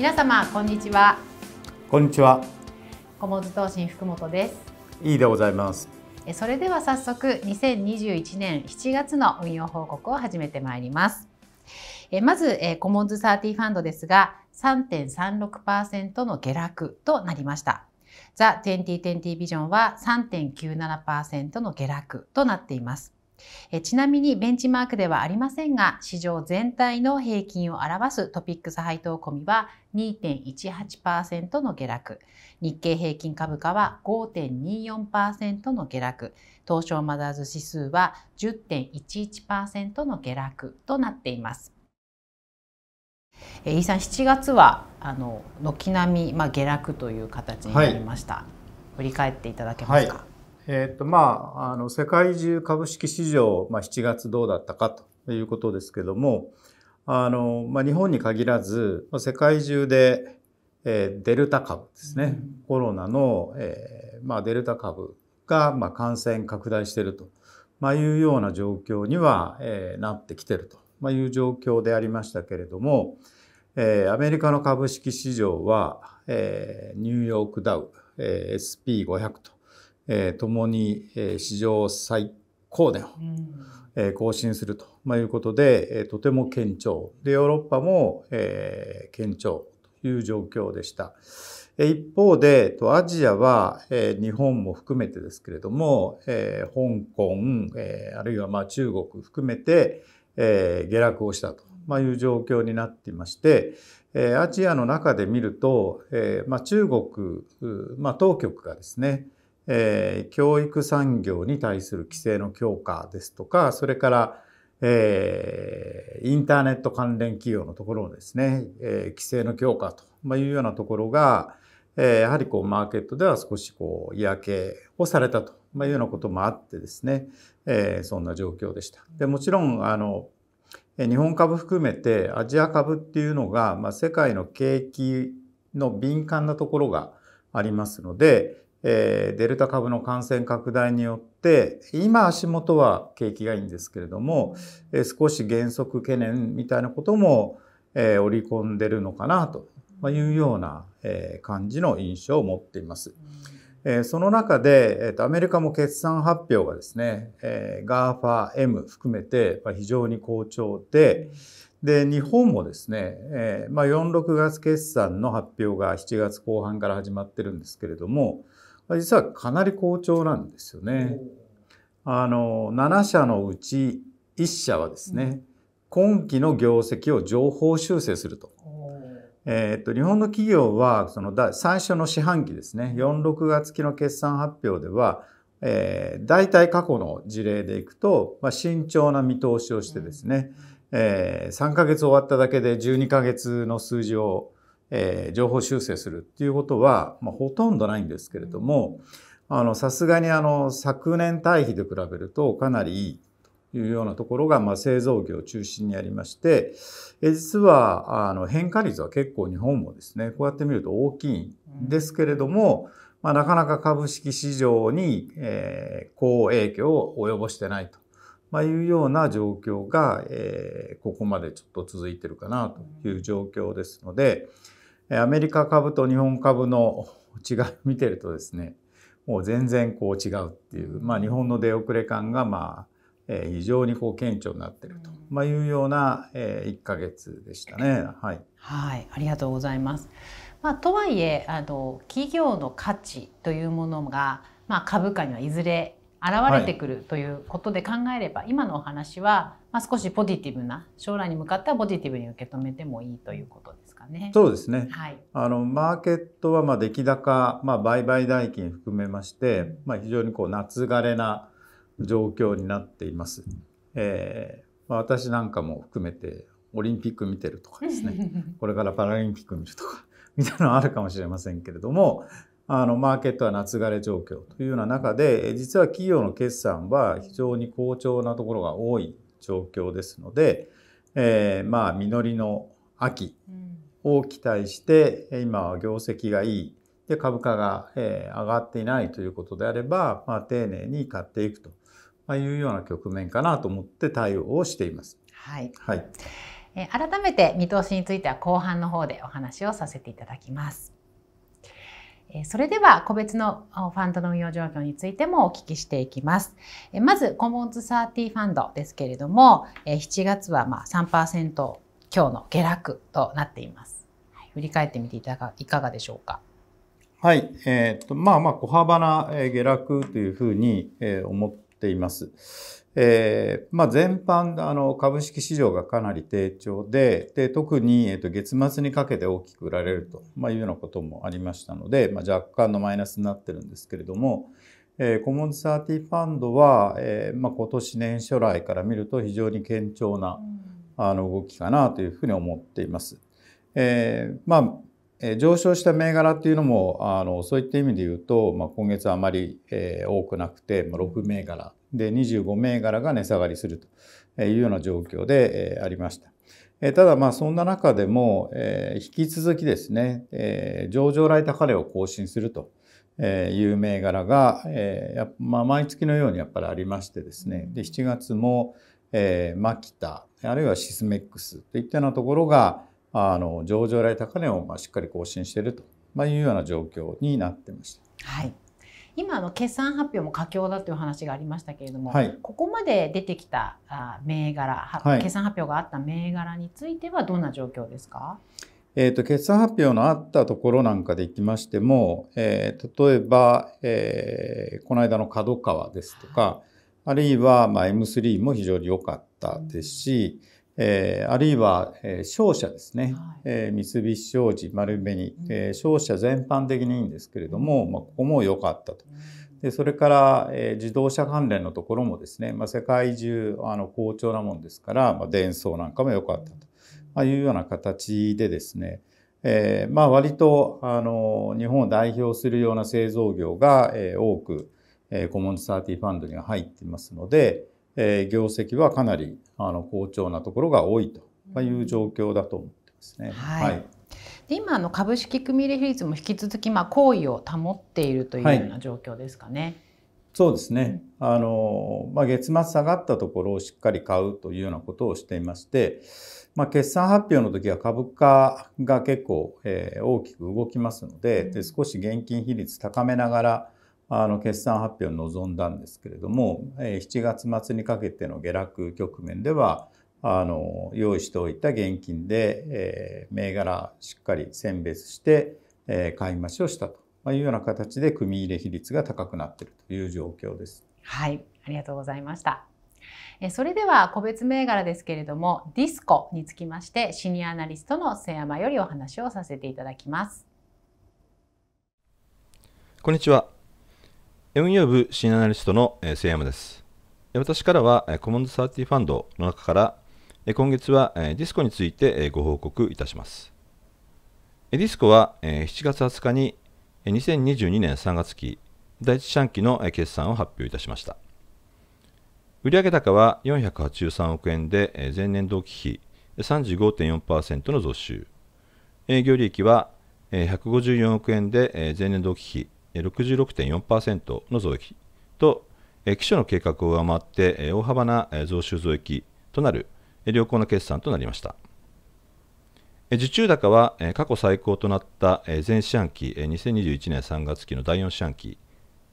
皆様こんにちはこんにちは小本投信福本ですいいでございますそれでは早速2021年7月の運用報告を始めてまいりますまずコモンズサー30ファンドですが3.36%の下落となりましたザ・2020ビジョンは3.97%の下落となっていますえちなみにベンチマークではありませんが市場全体の平均を表すトピックス配当込みは2.18%の下落日経平均株価は5.24%の下落東証マザーズ指数は10.11%の下落となっています。えー、さん7月はあの軒並み、まあ、下落という形になりました、はい、振り返っていただけますか、はいえっとまあ、あの世界中株式市場、まあ、7月どうだったかということですけどもあの、まあ、日本に限らず、世界中で、えー、デルタ株ですね、うん、コロナの、えーまあ、デルタ株が、まあ、感染拡大していると、まあ、いうような状況には、えー、なってきてると、まあ、いう状況でありましたけれども、えー、アメリカの株式市場は、えー、ニューヨークダウ、えー、SP500 とえー、共に、えー、史上最高年を、えー、更新すると、まあ、いうことで、えー、とても堅調でヨーロッパも、えー、堅調という状況でした。一方でアジアは日本も含めてですけれども香港あるいはまあ中国含めて下落をしたという状況になっていましてアジアの中で見るとまあ中国まあ当局がですねえー、教育産業に対する規制の強化ですとか、それから、えー、インターネット関連企業のところのですね、えー、規制の強化というようなところが、えー、やはりこうマーケットでは少しこう嫌気をされたというようなこともあってですね、えー、そんな状況でした。でもちろんあの日本株含めてアジア株っていうのが、まあ、世界の景気の敏感なところがありますので、えデルタ株の感染拡大によって、今足元は景気がいいんですけれども、え少し減速懸念みたいなことも、え織り込んでるのかなというような、え感じの印象を持っています。えその中で、えとアメリカも決算発表がですね、えー、GAFA、M 含めて、まあ、非常に好調で、で、日本もですね、えまあ、4、6月決算の発表が7月後半から始まってるんですけれども、実はかなり好調なんですよね。あの7社のうち1社はですね、うん、今期の業績を上方修正すると。えー、っと日本の企業はその最初の四半期ですね46月期の決算発表では、えー、大体過去の事例でいくと、まあ、慎重な見通しをしてですね、うんえー、3ヶ月終わっただけで12ヶ月の数字をえー、情報修正するっていうことは、まあ、ほとんどないんですけれども、あの、さすがにあの、昨年対比で比べるとかなりいいというようなところが、まあ、製造業を中心にありまして、え実は、あの、変化率は結構日本もですね、こうやって見ると大きいんですけれども、まあ、なかなか株式市場に、えー、好影響を及ぼしてないと、まあ、いうような状況が、えー、ここまでちょっと続いてるかなという状況ですので、うんアメリカ株と日本株の違いを見てるとですねもう全然こう違うっていう、まあ、日本の出遅れ感がまあ非常にこう顕著になっていると、まいうような1か月でしたね。はい、はい、ありがとうございます。まあ、とはいえあの企業の価値というものが、まあ、株価にはいずれ現れてくる、ということで考えれば今のお話は、まあ、少しポジティブな将来に向かってはポジティブに受け止めてもいいということですかね。そうですね。はい。あの、マーケットは、まあ、出来高、まあ、売買代金含めまして、まあ、非常にこう、夏枯れな状況になっています。えー、まあ、私なんかも含めて、オリンピック見てるとかですね、これからパラリンピック見るとか、みたいなのあるかもしれませんけれども、あの、マーケットは夏枯れ状況というような中で、実は企業の決算は非常に好調なところが多い状況ですので、えー、まあ実りの秋を期待して、今は業績がいい。で、株価が、え上がっていないということであれば、まあ、丁寧に買っていくとまあ、いうような局面かなと思って対応をしています。はい。はい。え改めて見通しについては後半の方でお話をさせていただきます。それでは個別のファンドの運用状況についてもお聞きしていきます。まずコモンズ30ファンドですけれども、7月はま3%今日の下落となっています。はい、振り返ってみていたがいかがでしょうか。はい、えー、っとまあまあ小幅な下落というふうに思っています。えーまあ、全般あの株式市場がかなり低調でで特に、えー、と月末にかけて大きく売られると、まあ、いうようなこともありましたので、まあ、若干のマイナスになってるんですけれども、えー、コモンズティファンドは、えーまあ、今年年初来から見ると非常に堅調な、あの動きかなというふうに思っています。えー、まあ、えー、上昇した銘柄っていうのもあのそういった意味で言うと、まあ、今月あまり、えー、多くなくて、まあ、6銘柄で25銘柄が値下がりするというような状況で、えー、ありました。えただまあそんな中でも、えー、引き続きですね、えー、上場来高値を更新すると。いう銘柄が、えーまあ、毎月のようにやっぱりありましてですねで7月も、えー、マキタあるいはシスメックスといったようなところがあの上場来高値をまあしっかり更新していると、まあ、いうような状況になってました。はい今あの決算発表も佳境だという話がありましたけれども、はい、ここまで出てきた銘柄、はい、決算発表があった銘柄についてはどんな状況ですか、えーと、決算発表のあったところなんかでいきましても、えー、例えば、えー、この間の角川ですとか、はい、あるいはまあ M3 も非常に良かった。ったですし、えー、あるいは、えー、商社ですね、はい、えー、三菱商事丸紅、うん、えー、商社全般的にいいんですけれども、まあ、ここも良かったと。でそれから、えー、自動車関連のところもですね、まあ、世界中あの好調なもんですから、まあ、電なんかも良かったと、まあ、いうような形でですね、えーまあ、割とあの日本を代表するような製造業が、えー、多く、えー、コモンズ3ーティファンドには入っていますので、えー、業績はかなりあの好調なところが多いという状況だと思ってますね。はい、はい、で今の株式組入れ比率も引き続きまあ好意を保っているというような状況ですかね。はい、そうですね。あのまあ月末下がったところをしっかり買うというようなことをしていまして、まあ、決算発表の時は株価が結構、えー、大きく動きますので、で少し現金比率高めながらあの決算発表に臨んだんですけれども7月末にかけての下落局面ではあの用意しておいた現金で、えー、銘柄しっかり選別して、えー、買い増しをしたというような形で組入れ比率が高くなっているという状況です。はいありがとうございましたそれでは個別銘柄ですけれどもディスコにつきましてシニアアナリストの瀬山よりお話をさせていただきますこんにちは運用部新アナリストの末山です。私からはコモンズ30ファンドの中から今月はディスコについてご報告いたします。ディスコは7月20日に2022年3月期第一四半期の決算を発表いたしました。売上高は483億円で前年同期比35.4%の増収。営業利益は154億円で前年同期比66.4%の増益と、期初の計画を上回って大幅な増収増益となる良好な決算となりました。受注高は過去最高となった前四半期2021年3月期の第4四半期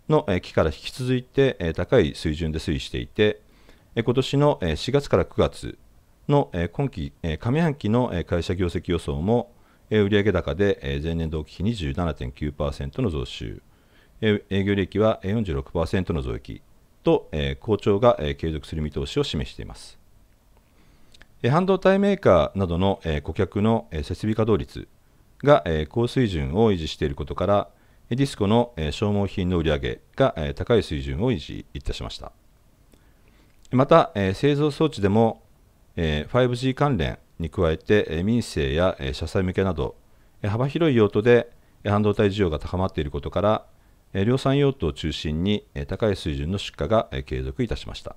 の期から引き続いて高い水準で推移していて、今年の4月から9月の今期上半期の会社業績予想も売上高で前年同期比27.9%の増収、営業利益は46%の増益と好調が継続する見通しを示しています。半導体メーカーなどの顧客の設備稼働率が高水準を維持していることから、ディスコの消耗品の売上が高い水準を維持いたしました。また、製造装置でも 5G 関連に加えて民生や社債向けなど幅広い用途で半導体需要が高まっていることから量産用途を中心に高い水準の出荷が継続いたしました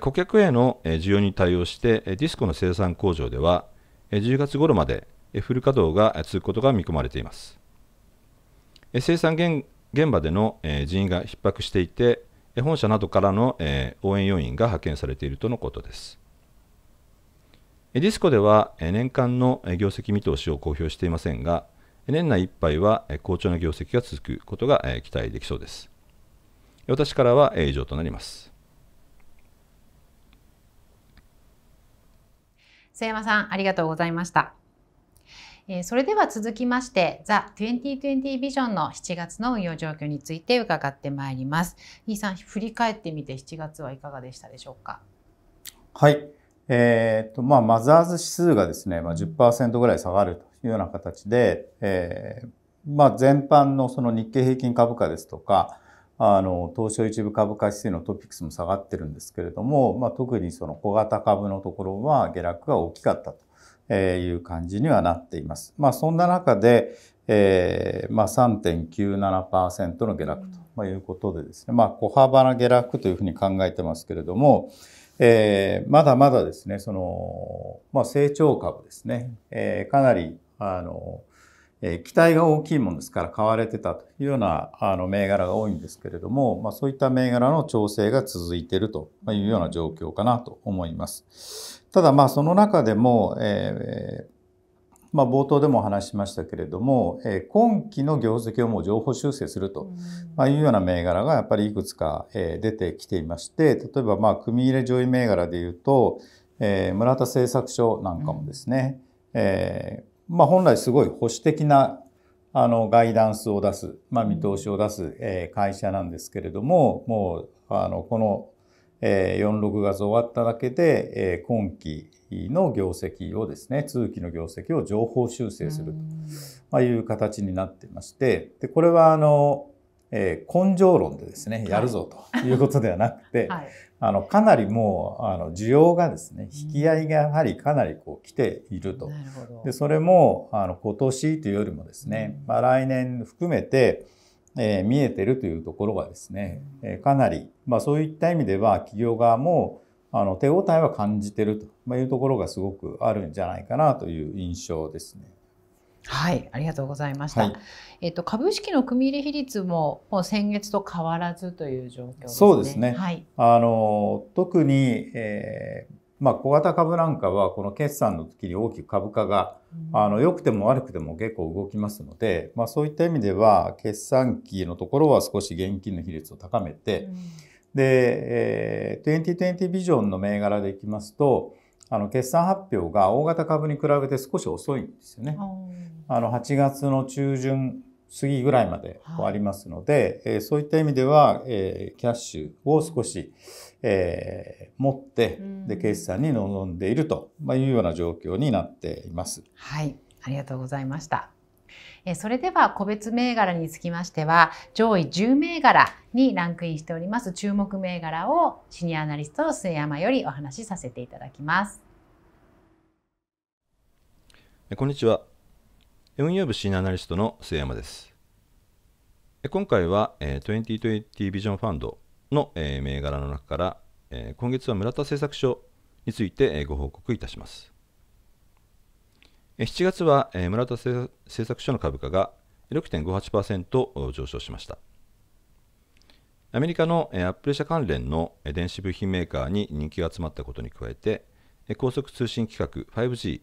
顧客への需要に対応してディスコの生産工場では10月頃までフル稼働が続くことが見込まれています生産現場での人員が逼迫していて本社などからの応援要員が派遣されているとのことですディスコでは年間の業績見通しを公表していませんが、年内いっぱいは好調な業績が続くことが期待できそうです。私からは以上となります。瀬山さん、ありがとうございました。それでは続きまして、The2020 ビジョンの7月の運用状況について伺ってまいります。飯さん、振り返ってみて7月はいかがでしたでしょうか。はい。えー、っと、まあ、マザーズ指数がですね、まあ、10%ぐらい下がるというような形で、えー、まあ、全般のその日経平均株価ですとか、あの、東証一部株価指数のトピックスも下がってるんですけれども、まあ、特にその小型株のところは下落が大きかったという感じにはなっています。まあ、そんな中で、えー、まあ、3.97%の下落ということでですね、まあ、小幅な下落というふうに考えてますけれども、えー、まだまだですね、その、まあ、成長株ですね、えー、かなり、あの、えー、期待が大きいものですから買われてたというようなあの銘柄が多いんですけれども、まあ、そういった銘柄の調整が続いているというような状況かなと思います。ただまあその中でも、えー、まあ、冒頭でも話しましたけれども、えー、今期の業績をもう情報修正すると、まあ、いうような銘柄がやっぱりいくつか、えー、出てきていまして例えばまあ組入れ上位銘柄でいうと、えー、村田製作所なんかもですね、うん、えー、まあ、本来すごい保守的なあのガイダンスを出す、まあ、見通しを出す、えー、会社なんですけれどももうあのこのえ46月終わっただけで、え今期の業績をですね、通期の業績を情報修正するという形になってまして、でこれはあの、え根性論でですね、やるぞということではなくて、あのかなりもうあの需要がですね、引き合いがやはりかなりこう来ていると。でそれもあの今年というよりもですね、まあ、来年含めて、え見えてるというところがですね、えかなり、まあ、そういった意味では企業側もあの手応えは感じてるというところがすごくあるんじゃないかなという印象ですね。はい、ありがとうございました。はい、えっ、ー、と株式の組入れ比率ももう先月と変わらずという状況ですね。そうですね。はい。あの特に、えー、まあ、小型株なんかはこの決算の時に大きく株価が、あの良くても悪くても結構動きますので、まあ、そういった意味では決算期のところは少し現金の比率を高めて、で、2020ビジョンの銘柄でいきますとあの決算発表が大型株に比べて少し遅いんですよね。あの8月の中旬過ぎぐらいまでありますので、そういった意味では、キャッシュを少し、うんえー、持って、で決算に臨んでいると、まあ、いうような状況になっています。はい、ありがとうございました。えそれでは個別銘柄につきましては上位十銘柄にランクインしております注目銘柄をシニアアナリスト末山よりお話しさせていただきますこんにちは運用部シニアアナリストの末山です今回はええ、トトゥゥエンティエンティビジョンファンドの、えー、銘柄の中から、えー、今月は村田製作所について、えー、ご報告いたします。え7月は、えー、村田製作所の株価が6.58%上昇しました。アメリカのえアップル社関連のえ電子部品メーカーに人気が集まったことに加えて、え高速通信規格 5G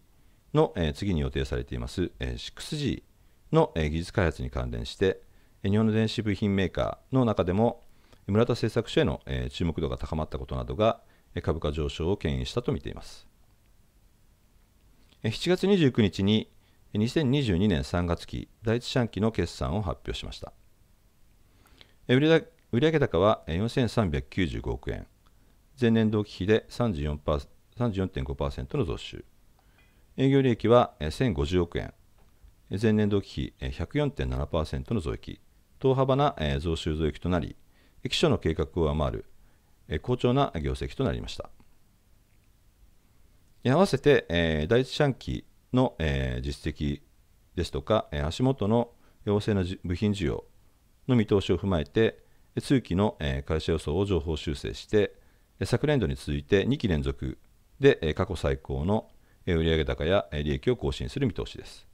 のえ次に予定されています 6G の技術開発に関連して、日本の電子部品メーカーの中でも村田製作所への注目度が高まったことなどが株価上昇を牽引したとみています。7月29日に2022年3月期第一四半期の決算を発表しました。売上高は4395億円、前年同期比で34.5%の増収、営業利益は1050億円、前年同期比104.7%の増益、等幅な増収増益となり、期初の計画を上回る、え好調な業績となりました。合わせて、え第一四半期の、え実績ですとか、え足元の陽性の部品需要の見通しを踏まえて、通期の、え会社予想を情報修正して、昨年度に続いて2期連続で過去最高の売上高や利益を更新する見通しです。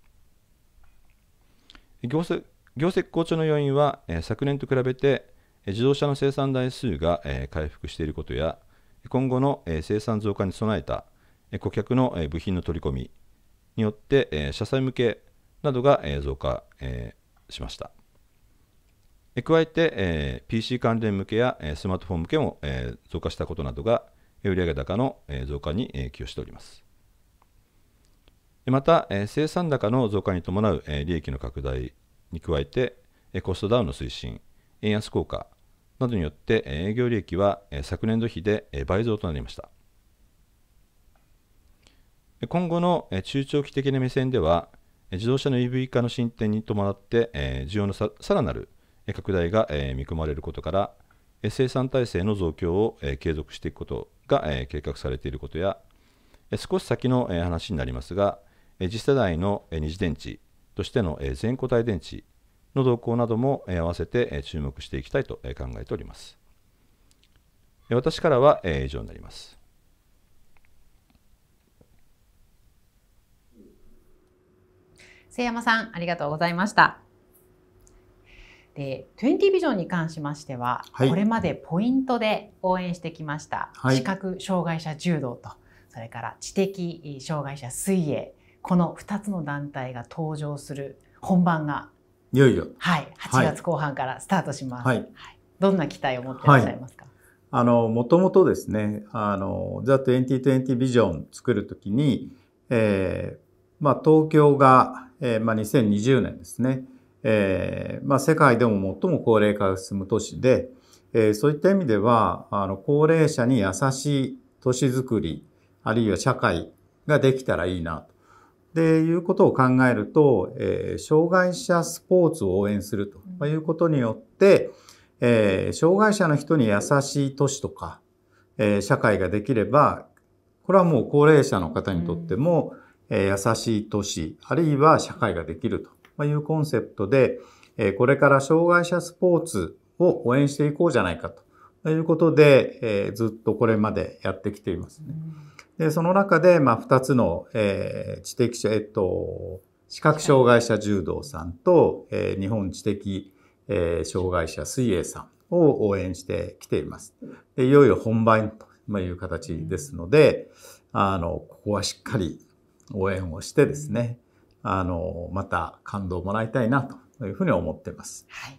業績好調の要因は昨年と比べて自動車の生産台数が回復していることや、今後の生産増加に備えた顧客の部品の取り込みによって、車載向けなどが増加しました。加えて、PC 関連向けやスマートフォン向けも増加したことなどが、売上高の増加に寄与しております。また、生産高の増加に伴う利益の拡大に加えて、コストダウンの推進、円安効果などによって営業利益は昨年度比で倍増となりました今後の中長期的な目線では自動車の EV 化の進展に伴って需要のさらなる拡大が見込まれることから生産体制の増強を継続していくことが計画されていることや少し先の話になりますが次世代の二次電池としての全固体電池の動向なども合わせて注目していきたいと考えております。私からは以上になります。瀬山さんありがとうございました。でトゥエンティビジョンに関しましては、はい、これまでポイントで応援してきました、はい、視覚障害者柔道とそれから知的障害者水泳この二つの団体が登場する本番がいよいよ。はい。8月後半からスタートします。はい。はい、どんな期待を持っていらっしゃいますか、はい、あの、もともとですね、あの、ザ・2020ビジョン作るときに、えー、まあ、東京が、えー、まあ、2020年ですね、えー、まあ、世界でも最も高齢化が進む都市で、えー、そういった意味では、あの、高齢者に優しい都市づくり、あるいは社会ができたらいいなでいうことを考えると、えー、障害者スポーツを応援するということによって、えー、障害者の人に優しい都市とか、えー、社会ができれば、これはもう高齢者の方にとっても、うん、えー、優しい都市、あるいは社会ができるというコンセプトで、えこれから障害者スポーツを応援していこうじゃないかということで、えずっとこれまでやってきていますね。うんでその中で、まあ、2つの、えー、知的者、えっと、視覚障害者柔道さんと、えー、日本知的、えー、障害者水泳さんを応援してきています。でいよいよ本番という形ですので、あの、ここはしっかり応援をしてですね、あの、また感動もらいたいなというふうに思っています。は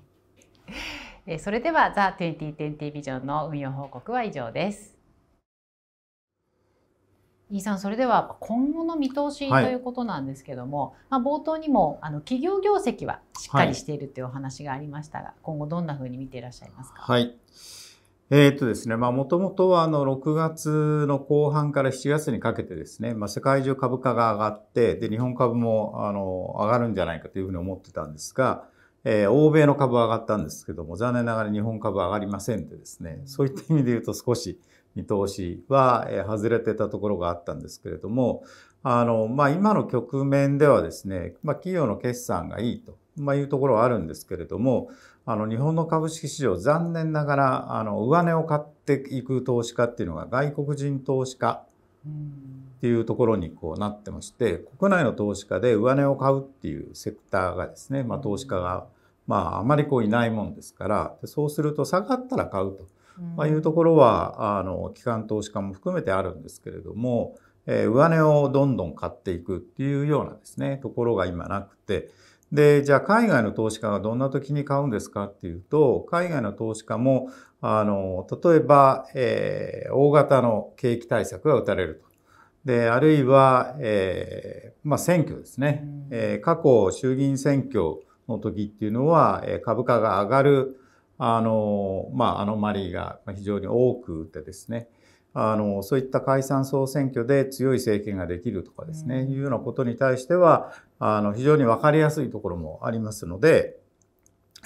い。それでは、ザ・2020ビジョンの運用報告は以上です。飯さんそれでは今後の見通しということなんですけども、はい、まあ、冒頭にもあの企業業績はしっかりしているというお話がありましたが、はい、今後どんなふうに見ていらっしゃいますか、はいえー、っとですね、まあ、もともとは、あの、6月の後半から7月にかけてですね、まあ、世界中株価が上がって、で、日本株も、あの、上がるんじゃないかというふうに思ってたんですが、えー、欧米の株は上がったんですけども、残念ながら日本株は上がりませんでですね、そういった意味で言うと少し、見通しは外れてたところがあったんですけれども、あの、まあ、今の局面ではですね、まあ、企業の決算がいいと、まあ、いうところはあるんですけれども、あの、日本の株式市場、残念ながら、あの、上値を買っていく投資家っていうのが外国人投資家っていうところにこうなってまして、国内の投資家で上値を買うっていうセクターがですね、まあ、投資家が、まあ、あまりこういないもんですから、そうすると下がったら買うと。まあ、いうところはあの機関投資家も含めてあるんですけれども、えー、上値をどんどん買っていくっていうようなですねところが今なくてでじゃあ海外の投資家がどんな時に買うんですかっていうと海外の投資家もあの例えば、えー、大型の景気対策が打たれると。であるいは、えーまあ、選挙ですね、えー、過去衆議院選挙の時っていうのは、え株価が上がるあの、まあ、アノマリーが非常に多くてですね、あの、そういった解散総選挙で強い政権ができるとかですね、うん、いうようなことに対しては、あの、非常に分かりやすいところもありますので、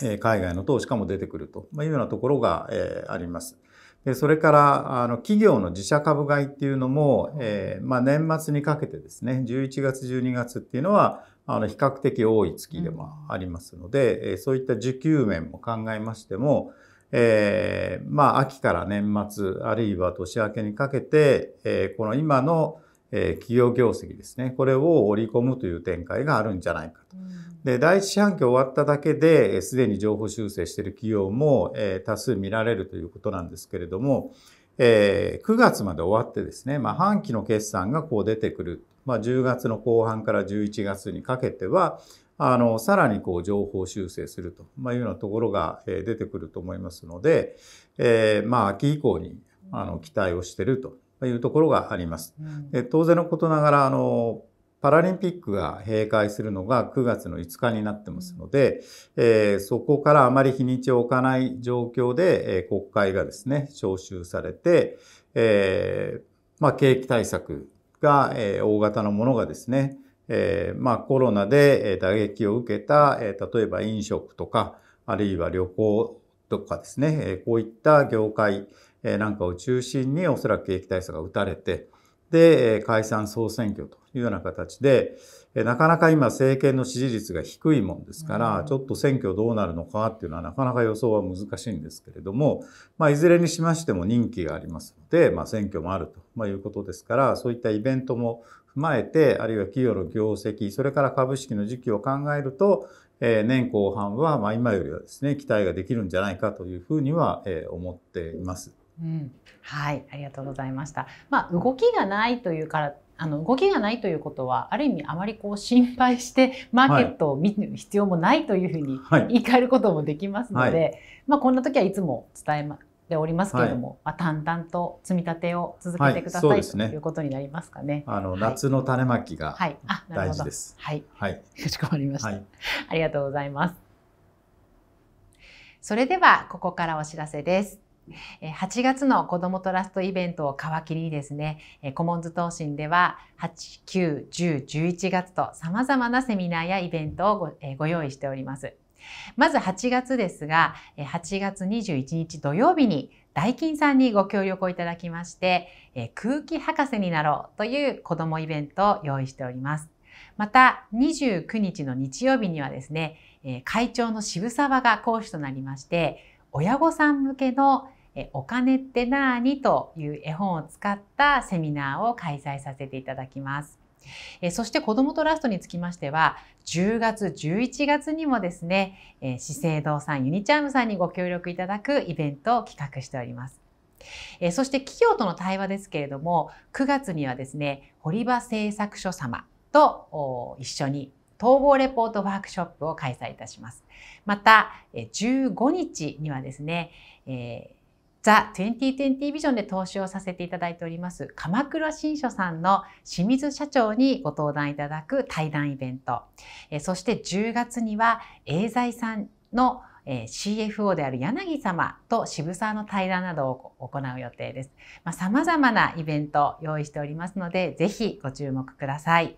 え海外の投資家も出てくるというようなところが、えあります。でそれからあの企業の自社株買いっていうのも、えー、まあ、年末にかけてですね11月12月っていうのはあの比較的多い月でもありますので、え、うん、そういった需給面も考えましても、えー、まあ、秋から年末あるいは年明けにかけて、えー、この今のえー、企業業績ですね。これを織り込むという展開があるんじゃないかと。で、第一四半期終わっただけで、すでに情報修正している企業も、えー、多数見られるということなんですけれども、えー、9月まで終わってですね、まあ、半期の決算がこう出てくる。まあ、10月の後半から11月にかけては、あの、さらにこう情報修正すると、いうようなところが出てくると思いますので、えー、まあ、秋以降に、あの、期待をしているとというところがあります。で当然のことながらあのパラリンピックが閉会するのが9月の5日になってますので、えー、そこからあまり日にちを置かない状況で、えー、国会がですね、招集されて、えー、まあ、景気対策が、え大型のものがですね、えまあ、コロナで打撃を受けた、え例えば飲食とか、あるいは旅行とかですね、こういった業界、なんかを中心におそらく景気対策が打たれて、で、解散総選挙というような形で、なかなか今政権の支持率が低いもんですから、ちょっと選挙どうなるのかっていうのはなかなか予想は難しいんですけれども、まあ、いずれにしましても任期がありますので、まあ、選挙もあるということですから、そういったイベントも踏まえて、あるいは企業の業績、それから株式の時期を考えると、え年後半は、ま今よりはですね、期待ができるんじゃないかというふうには、え思っています。うん、はいありがとうございました。まあ、動きがないというからあの動きがないということはある意味あまりこう心配してマーケットを見る必要もないというふうに言い換えることもできますので、はいはい、まあ、こんな時はいつも伝えまでおりますけれども、はい、まあ、淡々と積み立てを続けてください、はい、ということになりますかね。あの、夏の種まきがはい。大事です。はい、はい、かしこまりました、ありがとうございます。それではここからお知らせです。8月の子どもトラストイベントを皮切りにですね、コモンズ投信では8、9、10、11月とさまざまなセミナーやイベントをご用意しております。まず8月ですが、8月21日土曜日にダイキンさんにご協力をいただきまして、空気博士になろうという子どもイベントを用意しております。また29日の日曜日にはですね、会長の渋沢が講師となりまして、親御さん向けの「お金ってなーに?」という絵本を使ったセミナーを開催させていただきます。そして子どもトラストにつきましては10月11月にもですね資生堂さんユニチャームさんにご協力いただくイベントを企画しております。そして企業との対話ですけれども9月にはですね堀場製作所様と一緒に統合レポートワークショップを開催いたします。また15日にはですね、えザ・2020ビジョンで投資をさせていただいております鎌倉新書さんの清水社長にご登壇いただく対談イベント、えそして10月にはエーザイさんのえ CFO である柳様と渋沢の対談などを行う予定です。まあ、様々なイベント用意しておりますので、ぜひご注目ください。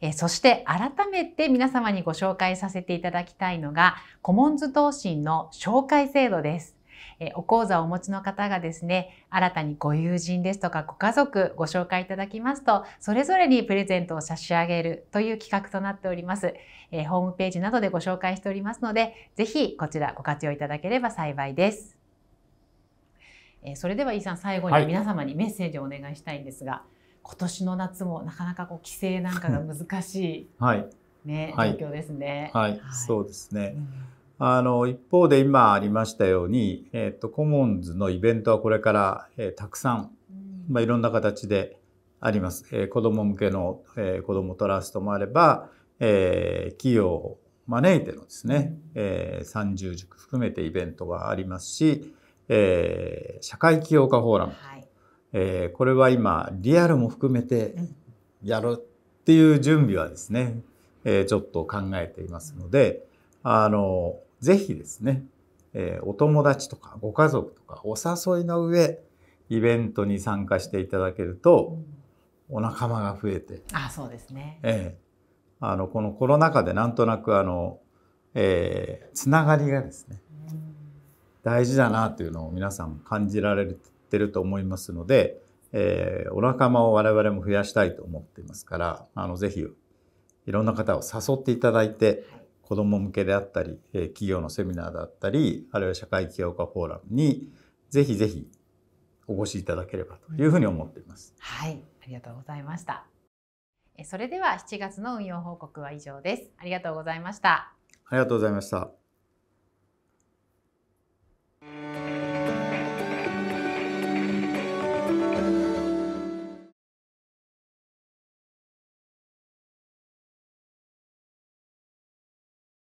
えそして改めて皆様にご紹介させていただきたいのが、コモンズ投申の紹介制度です。えお講座をお持ちの方がですね、新たにご友人ですとかご家族ご紹介いただきますと、それぞれにプレゼントを差し上げるという企画となっております。えホームページなどでご紹介しておりますので、ぜひこちらご活用いただければ幸いです。えそれでは飯さん、最後に皆様にメッセージをお願いしたいんですが、はい、今年の夏もなかなかこう帰省なんかが難しい、はい、ね、はい、状況ですね。はい、そうですね。うんあの、一方で今ありましたように、えっ、ー、と、コモンズのイベントはこれから、えー、たくさん、まあ、いろんな形であります。えー、子供向けの、えー、子供トラストもあれば、えー、企業を招いてのですね、えー、30塾含めてイベントがありますし、えー、社会起業家フォーラム、はい、えー、これは今、リアルも含めてやるっていう準備はですね、えー、ちょっと考えていますので、あの、ぜひですね、えお友達とかご家族とかお誘いの上、イベントに参加していただけると、お仲間が増えて。あ、そうですね。ええあの、このコロナ禍でなんとなくあの、えー、つながりがですね、大事だなというのを皆さん感じられてると思いますので、えー、お仲間を我々も増やしたいと思っていますから、あの、ぜひ、いろんな方を誘っていただいて、はい子ども向けであったり、え企業のセミナーだったりあるいは社会起業家フォーラムにぜひぜひお越しいただければというふうに思っています。はい、ありがとうございました。それでは7月の運用報告は以上です。ありがとうございました。ありがとうございました。